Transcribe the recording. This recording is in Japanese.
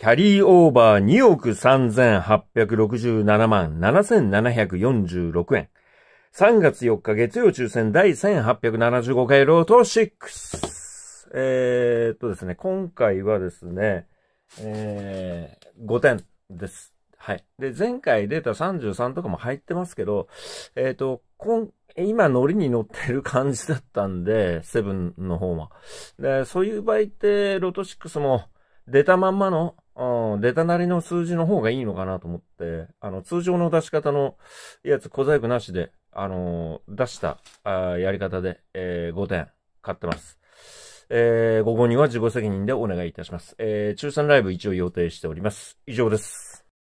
キャリーオーバー2億3867万7746円。3月4日月曜抽選第1875回ロート6。えー、っとですね、今回はですね、えー、5点です。はい。で、前回出た33とかも入ってますけど、えっ、こと、今、乗りに乗ってる感じだったんで、セブンの方は。で、そういう場合って、ロト6も出たまんまの出たなりの数字の方がいいのかなと思って、あの、通常の出し方のやつ、小細工なしで、あの、出したあやり方で、えー、5点買ってます。えー、午後には自己責任でお願いいたします。えー、中3ライブ一応予定しております。以上です。